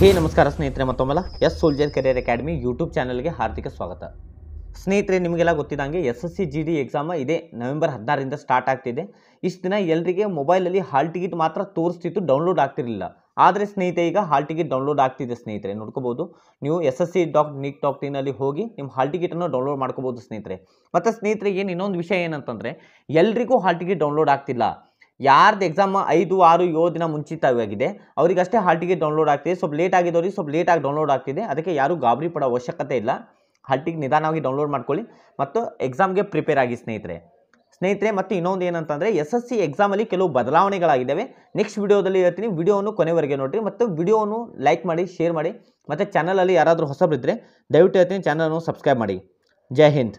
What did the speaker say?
ಹೇ ನಮಸ್ಕಾರ ಸ್ನೇಹಿತರೆ ಮತ್ತೊಮ್ಮೆಲ್ಲ S soldier career academy YouTube ಚಾನಲ್ಗೆ ಹಾರ್ದಿಕ ಸ್ವಾಗತ ಸ್ನೇಹಿತರೆ ನಿಮಗೆಲ್ಲ ಗೊತ್ತಿದ್ದಂಗೆ S S C G D exam ಇದೆ ನವೆಂಬರ್ ಹದಿನಾರರಿಂದ ಸ್ಟಾರ್ಟ್ ಆಗ್ತಿದೆ ಇಷ್ಟು ದಿನ ಎಲ್ಲರಿಗೆ ಮೊಬೈಲಲ್ಲಿ ಹಾಲ್ ಟಿಕೆಟ್ ಮಾತ್ರ ತೋರಿಸ್ತಿತ್ತು ಡೌನ್ಲೋಡ್ ಆಗ್ತಿರಲಿಲ್ಲ ಆದರೆ ಸ್ನೇಹಿತರೆ ಈಗ ಹಾಲ್ ಟಿಕೆಟ್ ಡೌನ್ಲೋಡ್ ಆಗ್ತಿದೆ ಸ್ನೇಹಿತರೆ ನೋಡ್ಕೋಬೋದು ನೀವು S S C dot nic dot ಇನ್ನಲ್ಲಿ ಹೋಗಿ ನಿಮ್ಮ ಹಾಲ್ ಟಿಕೆಟನ್ನು ಡೌನ್ಲೋಡ್ ಮಾಡ್ಕೋಬೋದು ಸ್ನೇಹಿತರೆ ಮತ್ತು ಸ್ನೇಹಿತರೆ ಏನು ಇನ್ನೊಂದು ವಿಷಯ ಏನಂತಂದರೆ ಎಲ್ರಿಗೂ ಹಾಲ್ ಟಿಕೆಟ್ ಡೌನ್ಲೋಡ್ ಆಗ್ತಿಲ್ಲ ಯಾರ್ದು ಎಕ್ಸಾಮ್ ಐದು ಆರು ಏಳು ದಿನ ಮುಂಚಿತವಾಗಿದೆ ಅವರಿಗಷ್ಟೇ ಹಾಲ್ ಟಿಕೆಟ್ ಡೌನ್ಲೋಡ್ ಆಗ್ತಿದೆ ಸ್ವಲ್ಪ ಲೇಟ್ ಆಗಿದ್ದವ್ರಿಗೆ ಸ್ವಲ್ಪ ಲೇಟಾಗಿ ಡೌನ್ಲೋಡ್ ಆಗ್ತಿದೆ ಅದಕ್ಕೆ ಯಾರೂ ಗಾಬರಿ ಪಡೋ ಅವಶ್ಯಕತೆ ಇಲ್ಲ ಹಾಲ್ ಟಿಕೆಟ್ ನಿಧಾನವಾಗಿ ಡೌನ್ಲೋಡ್ ಮಾಡ್ಕೊಳ್ಳಿ ಮತ್ತು ಎಕ್ಸಾಮ್ಗೆ ಪ್ರಿಪೇರ್ ಆಗಿ ಸ್ನೇಹಿತರೆ ಸ್ನೇಹಿತರೆ ಮತ್ತು ಇನ್ನೊಂದು ಏನಂತಂದರೆ ಎಸ್ ಎಸ್ ಸಿ ಎಕ್ಸಾಮಲ್ಲಿ ಕೆಲವು ಬದಲಾವಣೆಗಳಾಗಿದ್ದಾವೆ ನೆಕ್ಸ್ಟ್ ವೀಡಿಯೋದಲ್ಲಿ ಹೇಳ್ತೀನಿ ವೀಡಿಯೋವನ್ನು ಕೊನೆವರೆಗೆ ನೋಡಿರಿ ಮತ್ತು ವೀಡಿಯೋವನ್ನು ಲೈಕ್ ಮಾಡಿ ಶೇರ್ ಮಾಡಿ ಮತ್ತು ಚಾನಲಲ್ಲಿ ಯಾರಾದರೂ ಹೊಸಬರಿದ್ದರೆ ದಯವಿಟ್ಟು ಹೇಳ್ತೀನಿ ಚಾನಲನ್ನು ಸಬ್ಸ್ಕ್ರೈಬ್ ಮಾಡಿ ಜೈ ಹಿಂದ್